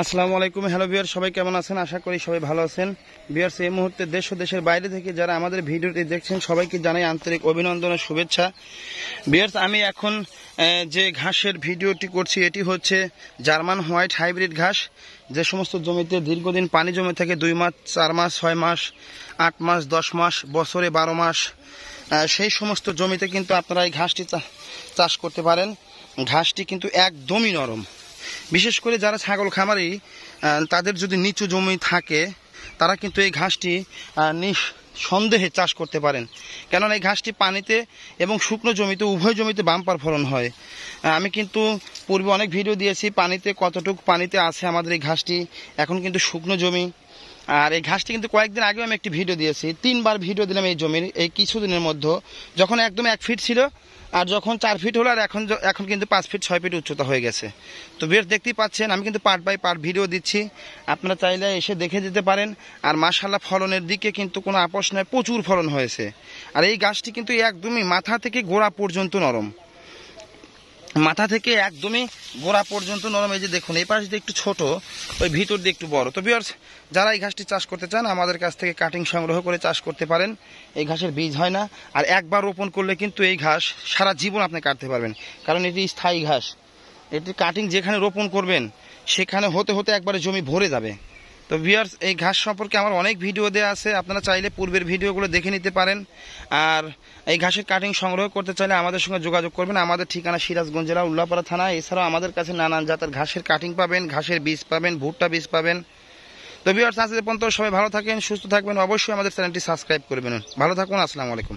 আসসালামু আলাইকুম হ্যালো বিয়ার সবাই কেমন আছেন আশা করি সবাই ভালো আছেন বিয়ার্স এই মুহূর্তে দেশ ও দেশের বাইরে থেকে যারা আমাদের ভিডিওটি দেখছেন সবাইকে জানাই আন্তরিক অভিনন্দন ও শুভেচ্ছা বিয়ার্স আমি এখন যে ঘাসের ভিডিওটি করছি এটি হচ্ছে জার্মান হোয়াইট হাইব্রিড ঘাস যে সমস্ত জমিতে দীর্ঘদিন পানি জমে থাকে দুই মাস চার মাস ছয় মাস আট মাস দশ মাস বছরে বারো মাস সেই সমস্ত জমিতে কিন্তু আপনারা এই ঘাসটি চাষ করতে পারেন ঘাসটি কিন্তু একদমই নরম বিশেষ করে যারা ছাগল খামারি তাদের যদি নিচু জমি থাকে তারা কিন্তু এই ঘাসটি সন্দেহে চাষ করতে পারেন কেননা এই ঘাসটি পানিতে এবং শুকনো জমিতে উভয় জমিতে বাম্পার ফলন হয় আমি কিন্তু পূর্বে অনেক ভিডিও দিয়েছি পানিতে কতটুক পানিতে আছে আমাদের এই ঘাসটি এখন কিন্তু শুকনো জমি আর এই ঘাসটি কিন্তু কয়েকদিন আগেও আমি একটি ভিডিও দিয়েছি তিনবার ভিডিও দিলাম এই জমির এই কিছুদিনের মধ্যে যখন একদম এক ফিট ছিল আর যখন চার ফিট হলো আর এখন এখন কিন্তু পাঁচ ফিট ছয় ফিট উচ্চতা হয়ে গেছে তো বেশ দেখতেই পাচ্ছেন আমি কিন্তু পার্ট বাই পার্ট ভিডিও দিচ্ছি আপনারা চাইলে এসে দেখে যেতে পারেন আর মাসাল্লাহ ফলনের দিকে কিন্তু কোনো আপোষ নয় প্রচুর ফলন হয়েছে আর এই গাছটি কিন্তু একদমই মাথা থেকে গোড়া পর্যন্ত নরম মাথা থেকে একদমই গোড়া পর্যন্ত নরম এই যে দেখুন এই পাশ দিয়ে একটু ছোট ওই ভিতর দিয়ে একটু বড় তো বিয়ার্স যারা এই ঘাসটি চাষ করতে চান আমাদের কাছ থেকে কাটিং সংগ্রহ করে চাষ করতে পারেন এই ঘাসের বীজ হয় না আর একবার রোপণ করলে কিন্তু এই ঘাস সারা জীবন আপনি কাটতে পারবেন কারণ এটি স্থায়ী ঘাস এটি কাটিং যেখানে রোপণ করবেন সেখানে হতে হতে একবারে জমি ভরে যাবে তো ভিউয়ার্স এই ঘাস সম্পর্কে আমার অনেক ভিডিও দেওয়া আছে আপনারা চাইলে পূর্বের ভিডিওগুলো দেখে নিতে পারেন আর এই ঘাসের কাটিং সংগ্রহ করতে চাইলে আমাদের সঙ্গে যোগাযোগ করবেন আমাদের ঠিকানা সিরাজগঞ্জ জেলা উল্লাপাড়া থানা এছাড়াও আমাদের কাছে নানান জাতের ঘাসের কাটিং পাবেন ঘাসের বীজ পাবেন ভুট্টা বীজ পাবেন তো ভিউয়ার্স আজকে পর্যন্ত সবাই ভালো থাকেন সুস্থ থাকবেন অবশ্যই আমাদের চ্যানেলটি সাবস্ক্রাইব করবেন ভালো থাকুন আসসালামু আলাইকুম